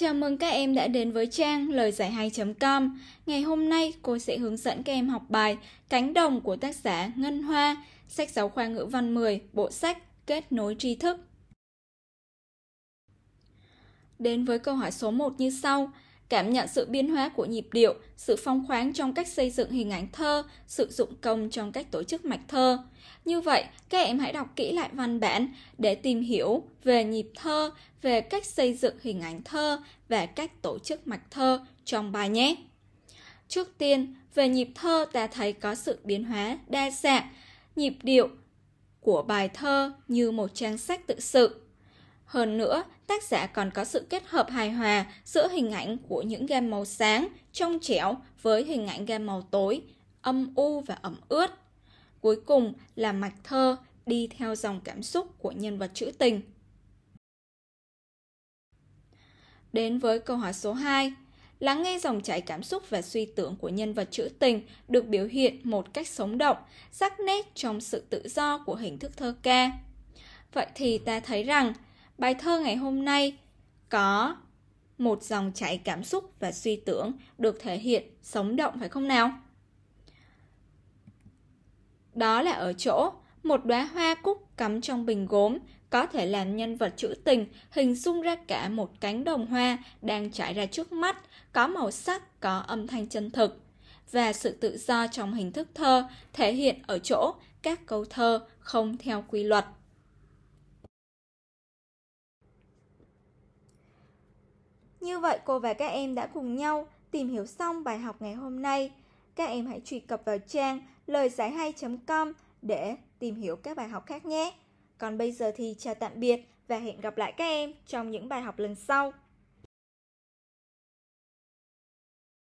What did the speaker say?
Chào mừng các em đã đến với trang lời giải 2.com. Ngày hôm nay cô sẽ hướng dẫn các em học bài Cánh đồng của tác giả Ngân Hoa, sách giáo khoa ngữ văn 10, bộ sách Kết nối tri thức. Đến với câu hỏi số 1 như sau, cảm nhận sự biến hóa của nhịp điệu, sự phong khoáng trong cách xây dựng hình ảnh thơ, sự dụng công trong cách tổ chức mạch thơ. Như vậy, các em hãy đọc kỹ lại văn bản để tìm hiểu về nhịp thơ, về cách xây dựng hình ảnh thơ và cách tổ chức mạch thơ trong bài nhé. Trước tiên, về nhịp thơ ta thấy có sự biến hóa đa dạng, nhịp điệu của bài thơ như một trang sách tự sự hơn nữa, tác giả còn có sự kết hợp hài hòa giữa hình ảnh của những gam màu sáng, trong trẻo với hình ảnh gam màu tối, âm u và ẩm ướt. Cuối cùng là mạch thơ đi theo dòng cảm xúc của nhân vật trữ tình. Đến với câu hỏi số 2, lắng nghe dòng chảy cảm xúc và suy tưởng của nhân vật trữ tình được biểu hiện một cách sống động, sắc nét trong sự tự do của hình thức thơ ca. Vậy thì ta thấy rằng Bài thơ ngày hôm nay có một dòng chảy cảm xúc và suy tưởng được thể hiện sống động phải không nào? Đó là ở chỗ một đóa hoa cúc cắm trong bình gốm có thể làm nhân vật trữ tình hình dung ra cả một cánh đồng hoa đang trải ra trước mắt, có màu sắc, có âm thanh chân thực. Và sự tự do trong hình thức thơ thể hiện ở chỗ các câu thơ không theo quy luật. Như vậy cô và các em đã cùng nhau tìm hiểu xong bài học ngày hôm nay. Các em hãy truy cập vào trang lời giải hay.com để tìm hiểu các bài học khác nhé. Còn bây giờ thì chào tạm biệt và hẹn gặp lại các em trong những bài học lần sau.